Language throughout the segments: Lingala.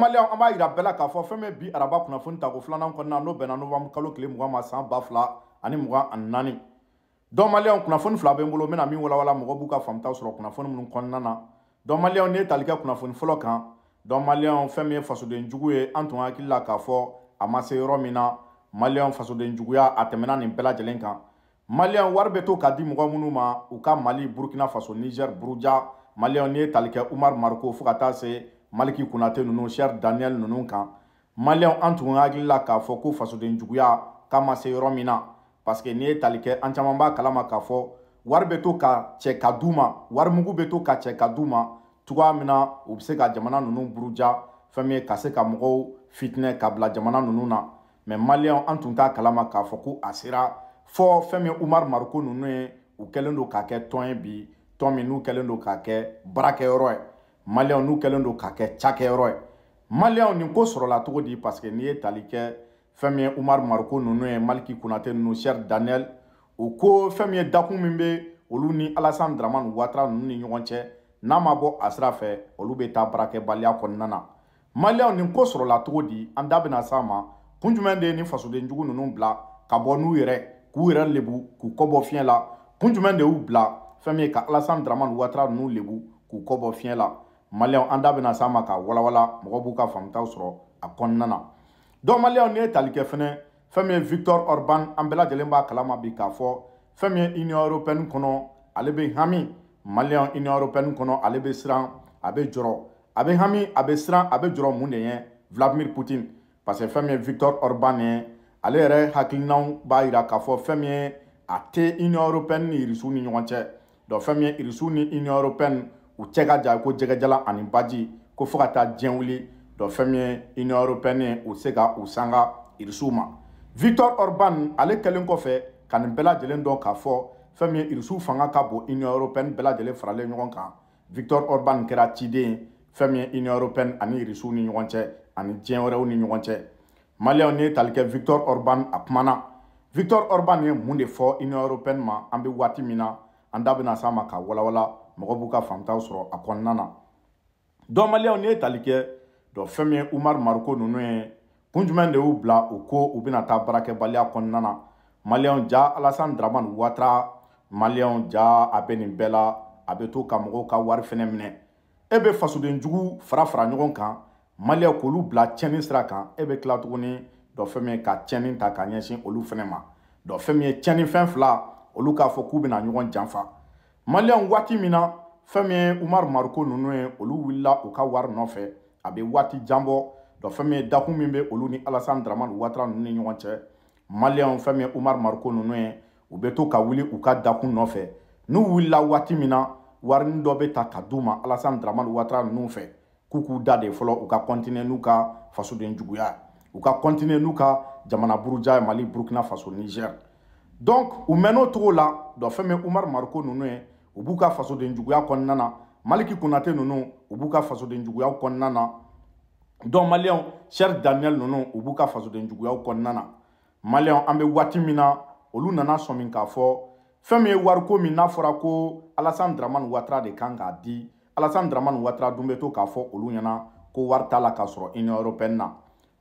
maliyɛnw an b'a yira bɛɛ la k'a fɔ fɛn min bi araba kunnafoni tako filanan kɔnɔna n'o bɛnna nowanburu kalo tile mugan ma san ba fila ani mugan ani naani dɔn maliyɛnw kunnafoni fila bɛ n bolo n bɛna min walawala mɔgɔ b'u ka faamutaw sɔrɔ kunnafoni minnu kɔnɔna na dɔn maliyɛnw ne ye tali kɛ kunnafoni fɔlɔ kan dɔn maliyɛnw fɛn min ye fasoden jugu ye an tun hakili la k'a fɔ a ma se yɔrɔ min na maliyɛnw fasoden juguya a tɛmɛna nin bɛɛ lajɛlen kan maliyɛnw wari bɛ to ka di mɔgɔ minnu ma u ka mali burukina faso nizɛri buruja maliyɛnw ne ye tali kɛ umaru mariko fo ka taa se maliki kunnatɛ ninnu sɛri daniyɛli ninnu kan maliyɛnw an tun hakili la k'a fɔ ko fasodenjuguya k'a ma se yɔrɔ min na paseke n'i ye tali kɛ an caman b'a kalama k'a fɔ wari bɛ to ka cɛ ka d'u ma wari mugu bɛ to ka cɛ ka d'u ma cogoya min na u bɛ se ka jamana ninnu buruja fɛn min ye ka se ka mɔgɔw fitinɛ ka bila jamana ninnu na mɛ maliyɛnw an tun t'a kalama k'a fɔ ko a sera fɔ fɛn min ye umaru maruko ninnu ye u kɛlen don k'a kɛ tɔn ye bi tɔn min n'u kɛlen don k'a kɛ baarakɛyɔrɔ ye maliyɛnw n'u kɛlen don k'a kɛ cakɛyɔrɔ ye maliyɛnw nin ko sɔrɔla cogo di parce que n'i ye tali kɛ fɛn min ye umaru mariko ninnu ye maliki konate ninnu sɛri daniyɛli o ko fɛn min ye dakun min bɛ olu ni alasan daramani watara ninnu ni ɲɔgɔn cɛ n'a ma bɔ a sira fɛ olu bɛ taa baarakɛbaliya kɔnɔna na maliyɛnw nin ko sɔrɔla cogo di an da bɛna s'a ma kun jumɛn de ye nin fasodenjugu ninnu bila ka bɔ n'u yɛrɛ k'u yɛrɛ lebu k'u kɔ bɔ fiɲɛ la kun jumɛn de y'u bila fɛn min ye ka alasan daramani watara ninnu lebu k'u kɔ bɔ fiɲɛ la maliyɛnw an da bɛna s'an ma ka walawala mɔgɔ b'u ka faamutaw sɔrɔ a kɔnɔna na dɔw maliyɛnw n'i ye tali fɛnɛ fɛn min ye victor orban an bɛɛ lajɛlen b'a kalama bi k'a fɔ fɛn min ye union européenne kɔnɔ ale bɛ hami maliyɛnw union européenne kɔnɔ ale bɛ siran a bɛ jɔrɔ a bɛ hami a bɛ siran a bɛ jɔrɔ mun de ye vladimir putin parce que fɛn min ye victor orban ye ale yɛrɛ hakilinaw b'a yira k'a fɔ fɛn min ye a tɛ union européenne ni irisiw ni ɲɔgɔn cɛ donc fɛn min ye irisiw ni union européenne u cɛ ka jan ko jɛgɛjalan ani baji ko fɔ ka taa diɲɛ wuli fɛn min ye union européenne u se ka u sanga irisiw ma victor orban ale kɛlen kɔfɛ ka nin bɛɛ lajɛlen dɔn k'a fɔ fɛn min ye irisiw fanga ka bon union européenne bɛɛ lajɛlen faralen ɲɔgɔn kan victor orban kɛra ciden ye fɛn min ye union européenne ani irisiw ni ɲɔgɔn cɛ ani diɲɛ wɛrɛw ni ɲɔgɔn cɛ maliyɛnw ni tali kɛ victor orban a kumana victor orban ye mun de fɔ union européenne ma an bɛ waati min na an da bɛna s'a ma ka walawala mɔgɔ b'u ka fantaw sɔrɔ a kɔnɔna na dɔnbaliyaw n'i ye tali kɛ dɔ fɛn min ye umaru mariko ninnu ye kun jumɛn de y'u bila u ko u bɛna taa baarakɛbaliya kɔnɔna na maliyɛnw ja alasan daramani watara maliyɛnw ja a bɛ nin bɛɛ la a bɛ to ka mɔgɔw ka wari fɛnɛ minɛ e bɛ fasodenjugu fara fara ɲɔgɔn kan maliyɛn k'olu bila tiɲɛni sira kan e bɛ tila tuguni dɔ fɛn min ye ka tiɲɛni ta ka ɲɛsin olu fɛnɛ ma dɔ fɛn min ye tiɲɛni fɛn fila olu k'a fɔ k'u bɛna ɲɔgɔn janfa maliyɛnw waati min na fɛn min ye umaru maruko ninnu ye olu wulila u ka wari nɔfɛ a bɛ waati jan bɔ dɔ fɛn min ye dakun min bɛ olu ni alasan daramani watara ninnu ni ɲɔgɔn cɛ maliyɛnw fɛn min ye umaru maruko ninnu ye u bɛ to ka wuli u ka dakun nɔfɛ n'u wulila waati min na warini dɔ bɛ ta ka di u ma alasan daramani watara ninnu fɛ k'u k'u da de fɔlɔ u ka kɔntine n'u ka fasoden juguya u ka kɔntine n'u ka jamana buruja ye mali burukina faso nizɛri donc u mɛn'o cogo la dɔ fɛn min umaru mariko ninnu ye u b'u ka fasodenjuguya kɔnɔna na maliki konate ninnu u b'u ka fasodenjuguya kɔnɔna na donc maliyɛnw sɛri daniyɛli ninnu u b'u ka fasodenjuguya kɔnɔna na maliyɛnw an bɛ waati min na olu nana sɔmin k'a fɔ fɛn min ye wariko min n'a fɔra ko alasan daramani watara de kan k'a di alasan daramani watara dun bɛ to k'a fɔ olu ɲɛna ko wari t'a la k'a sɔrɔ union européenne na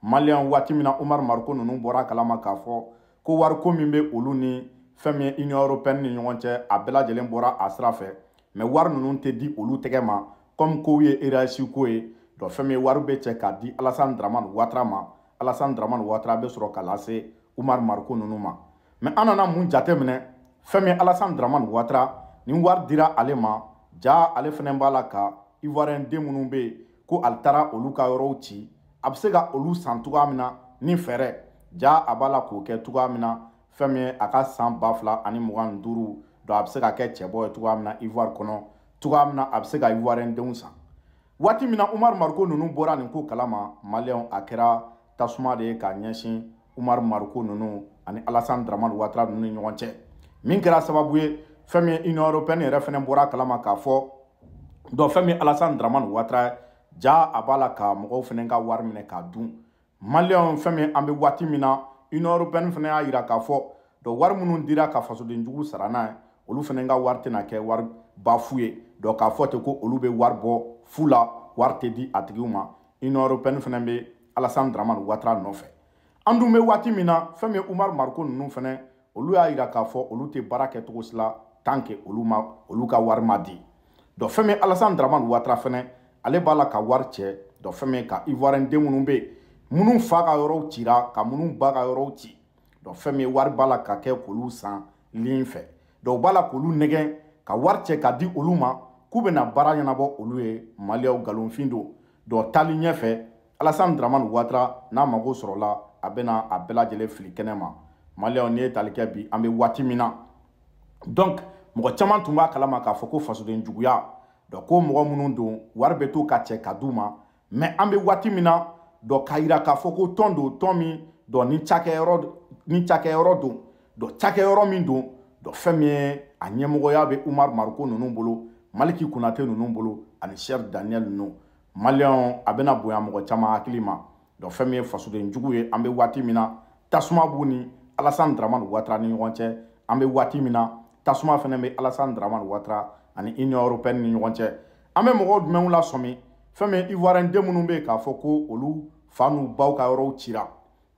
maliyɛnw waati min na umaru mariko ninnu bɔra a kalama k'a fɔ ko wariko min bɛ olu ni fɛn min ye union européenne ni ɲɔgɔn cɛ a bɛɛ lajɛlen bɔra a sira fɛ mɛ wari ninnu tɛ di olu tɛgɛ ma comme kow ye erasi ko ye dɔ fɛn min ye wari bɛ cɛ k'a di alassane dramane ouattara ma alassane dramane ouattara bɛ sɔrɔ k'a lase umar mariko ninnu ma mɛ an nana mun jate minɛ fɛn min ye alassane dramane ouattara ni wari dira ale ma ja ale fɛnɛ b'a la ka ivoirien den minnu bɛ yen ko ale taara olu ka yɔrɔw ci a bɛ se ka olu san cogoya min na ni fɛɛrɛ ja a b'a la k'o kɛ cogoya min na fɛn min ye a ka san ba fila ani mugan e ni duuru don a bɛ se ka kɛ cɛbɔ ye cogoya min na ivoire kɔnɔ cogoya min na a bɛ se ka ivoirien denw san waati min na umaru mariko ninnu bɔra nin ko kalama maliyɛnw a kɛra tasuma de ye k'a ɲɛsin umaru mariko ninnu ani alassane dramane watara ninnu ni ɲɔgɔn cɛ min kɛra sababu ye fɛn min union européenne yɛrɛ fɛnɛ bɔra a kalama k'a fɔ dɔn fɛn min alassane dramane watara ja a b'a la ka mɔgɔw fɛnɛ ka wari minɛ k'a dun maliyɛnw fɛn min an bɛ waati min na union européenne fana y'a yira k'a fɔ dɔn wari minnu dira ka fasodenjugu sara n'a ye olu fana ka wari tɛna kɛ wari ba fu ye dɔn k'a fɔ ten ko olu bɛ wari bɔ fu la wari tɛ di a tigiw ma union européenne fana bɛ alassane dramane ouattara nɔfɛ an dun bɛ waati min na fɛn min ye umaru mariko ninnu fana olu y'a yira k'a fɔ olu tɛ baara kɛcogo si la tant que olu ma olu ka wari ma di dɔn fɛn min ye alassane dramane ouattara fana ale b'a la ka wari cɛ dɔn fɛn min ye ka ivoirien den minnu bɛ yen minnu fa ka yɔrɔw cira ka minnu ba ka yɔrɔw ci dɔn fɛn min wari b'a la ka kɛ k'olu san lin fɛ dɔw b'a la k'olu nɛgɛn ka wari cɛ ka di olu ma k'u bɛna baara ɲɛnabɔ olu ye maliyɛw nkalonfin don dɔn taali ɲɛfɛ alasani daramani watara n'a mago sɔrɔla a bɛna a bɛɛ lajɛlen fili kɛnɛ ma maliyɛw n'i ye tali kɛ bi an bɛ waati min na donc mɔgɔ caman tun b'a kalama k'a fɔ ko fasoden juguya dɔn ko mɔgɔ minnu don wari bɛ to ka cɛ ka di u ma mɛ an bɛ waati min na dɔ ka yira k'a fɔ ko tɔn don tɔn min dɔ ni cakɛyɔrɔ ni cakɛyɔrɔ don dɔ cakɛyɔrɔ min don dɔ fɛn min ye a ɲɛmɔgɔya bɛ umaru maruko ninnu bolo maliki kunnate ninnu bolo ani sɛri daniyɛli ninnu maliyɛnw a bɛna bonya mɔgɔ caman hakili ma dɔ fɛn min ye fasodenjugu ye an bɛ waati min na tasuma b'u ni alasani daramani watara ni ɲɔgɔn cɛ an bɛ waati min na tasuma fana bɛ alasani daramani watara ani union européenne ni ɲɔgɔn cɛ an bɛ mɔgɔw jumɛnw lasɔmi fɛn min ivoirien den minnu bɛ yen k'a fɔ ko olu fa n'u baw ka yɔrɔw cira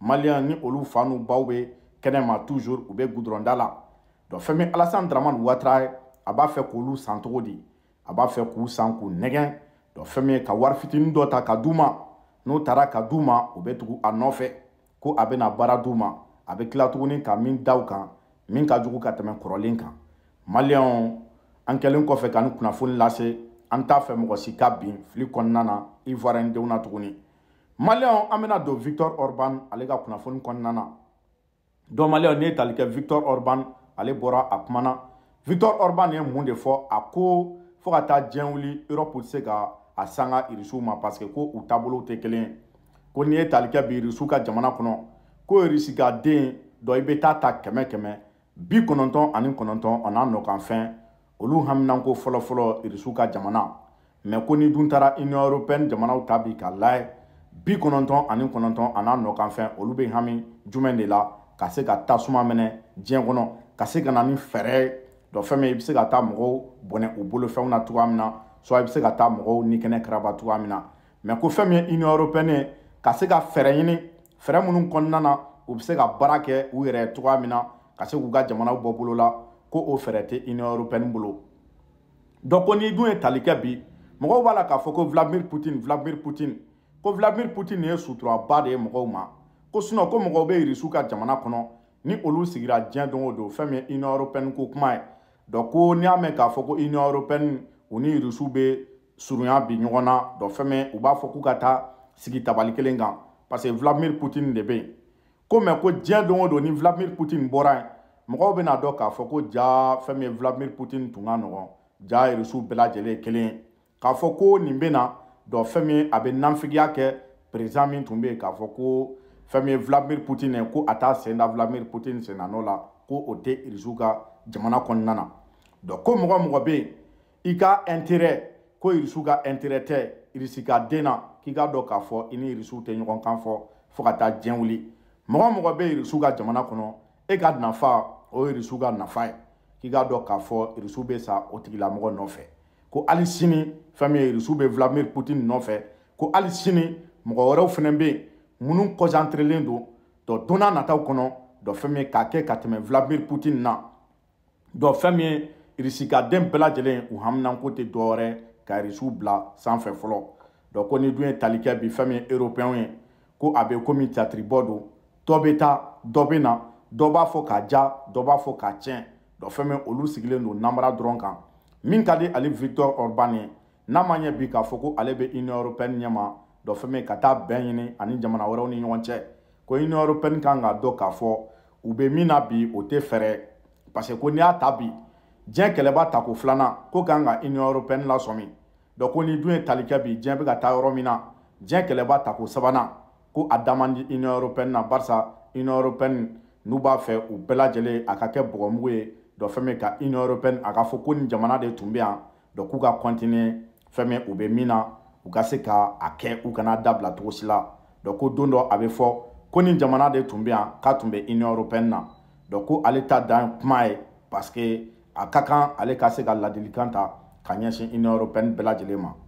maliyɛn ni olu fa n'u baw bɛ kɛnɛma toujours u bɛ goudron la donc fɛn min alassane dramane ouattara a b'a fɛ k'olu san cogo di a b'a fɛ k'u san k'u nɛgɛn donc fɛn min ye ka wari fitinin dɔ ta ka d'u ma n'u taara ka d'u ma u bɛ tugu a nɔfɛ ko a bɛna baara d'u ma a bɛ tila tuguni ka min da u kan min ka jugu ka tɛmɛ kɔrɔlen kan maliyɛnw an kɛlen kɔfɛ ka nin kunnafoni lase an t'a fɛ mɔgɔ si ka bin fili kɔnɔna na ivoirien denw na tuguni maliyɛnw an bɛna don victor orban ale ka kunnafoni kɔnɔna na dɔn maliyɛnw n'i ye tali kɛ victor orban ale bɔra a kumana victor orban ye mun de fɔ a ko fo ka taa diɲɛ wuli europe tɛ se ka a sanga irisiw ma parce que ko u taabolow tɛ kelen ye ko n'i ye tali kɛ bi irisiw ka jamana kɔnɔ ko irisi ka den dɔ i bɛ taa ta kɛmɛ kɛmɛ bi kɔnɔntɔn ani kɔnɔntɔn o n'a nɔkan fɛn olu haminanko fɔlɔfɔlɔ irisiw ka jamana mɛ ko ni dun taara union européenne jamanaw ta bi k'a layɛ bi kɔnɔntɔn ani kɔnɔntɔn a n'a nɔkanfɛn olu bɛ hami jumɛn de la ka se ka tasuma minɛ diɲɛ kɔnɔ ka se ka na ni fɛɛrɛ dɔ fɛn min i bɛ se ka taa mɔgɔw bɔnɛ u bolofɛnw na cogoya min na so i bɛ se ka taa mɔgɔw ni kɛnɛ karaba cogoya min na mɛ ko fɛn min ye union européenne ye ka se ka fɛɛrɛ ɲini fɛɛrɛ minnu kɔnɔna na u bɛ se ka baara kɛ u yɛrɛ ye cogoya min na ka se k'u ka jamanaw bɔ bolo la ko o fɛɛrɛ tɛ union européenne bolo donc ko n'i dun ye tali kɛ bi mɔgɔw b'a la k'a fɔ ko vladimir putin vladimir putin ko vladimir putin ye suturaba de ye mɔgɔw ma ko sinɔn ko mɔgɔw bɛ irisiw ka jamana kɔnɔ ni olu sigira diɲɛ don o don fɛn min ye union européenne ko kuma ye donc ko n'i y'a mɛn k'a fɔ ko union européenne u ni irisiw bɛ surunya bi ɲɔgɔn na donc fɛn min u b'a fɔ k'u ka taa sigi tabali kelen kan parce que vladimir putin de bɛ yen ko mɛ ko diɲɛ don o don ni vladimir putin bɔra yen mɔgɔw bɛna dɔn k'a fɔ ko ja fɛn min ye vladimir putin tun ka nɔgɔn ja irisiw bɛɛ lajɛlen ye kelen ye k'a fɔ ko nin bɛ na dɔn fɛn min a bɛ nanfigiya kɛ perezan min tun bɛ yen k'a fɔ ko fɛn min ye vladimir putin ye ko a t'a sen da vladimir putin sen na n'o la ko o tɛ irisiw ka jamana kɔnɔna na dɔn ko mɔgɔ mɔgɔ bɛ yen i ka intérêt ko irisiw ka intérêt tɛ irisi ka den na k'i ka dɔn k'a fɔ i ni irisiw tɛ ɲɔgɔn kan fɔ fo ka taa diɲɛ wuli mɔgɔ mɔgɔ bɛ irisiw ka jamana kɔnɔ e ka nafa o ye irisiw ka nafa ye k'i k'a dɔn k'a fɔ irisiw bɛ sa o tigilamɔgɔ nɔfɛ ko hali sini fɛn min ye irisiw bɛ vladimir putin nɔfɛ ko hali sini mɔgɔ wɛrɛw fana bɛ yen minnu kɔsantirelen don dɔ don n'a nataw kɔnɔ dɔ fɛn min ye k'a kɛ ka tɛmɛ vladimir putin na dɔ fɛn min ye irisi ka den bɛɛ lajɛlen u haminanko tɛ dɔwɛrɛ ka irisiw bila sanfɛ fɔlɔ dɔ ko ni dun ye tali kɛ bi fɛn min ye erosiyɛnw ye ko a bɛ komi jatiribɔ don dɔ bɛ taa dɔ bɛ na dɔ b'a fɔ ka ja dɔ b'a fɔ ka tiɲɛ dɔ fɛn min olu sigilen don namara dɔrɔn kan min ka di ale victor orban ye n'a ma ɲɛ bi k'a fɔ ko ale bɛ union européenne ɲɛma dɔ fɛn min ka taa bɛn ɲini ani jamana wɛrɛw ni ɲɔgɔn cɛ ko union européenne kan ka dɔn k'a fɔ u bɛ min na bi o tɛ fɛɛrɛ parce que ko n'i y'a ta bi diɲɛ kɛlɛba tako filanan ko kan ka union européenne lasɔmi dɔ ko ni dun ye tali kɛ bi diɲɛ bɛ ka taa yɔrɔ min na diɲɛ kɛlɛba tako sabanan ko a da man di union européenne na barisa union européenne n'u b'a fɛ u bɛɛ lajɛlen a ka kɛ bɔgɔmugu ye dɔ fɛn min ka union européenne a ka fɔ ko nin jamana de tun bɛ yan dɔ k'u ka continuer fɛn min u bɛ min na u ka se ka a kɛ u kana dabila cogo si la dɔ ko don dɔ a bɛ fɔ ko nin jamana de tun bɛ yan k'a tun bɛ union européenne na dɔ ko ale ta dan ye kuma ye parce que a ka kan ale ka se ka ladilikan ta ka ɲɛsin union européenne bɛɛ lajɛlen ma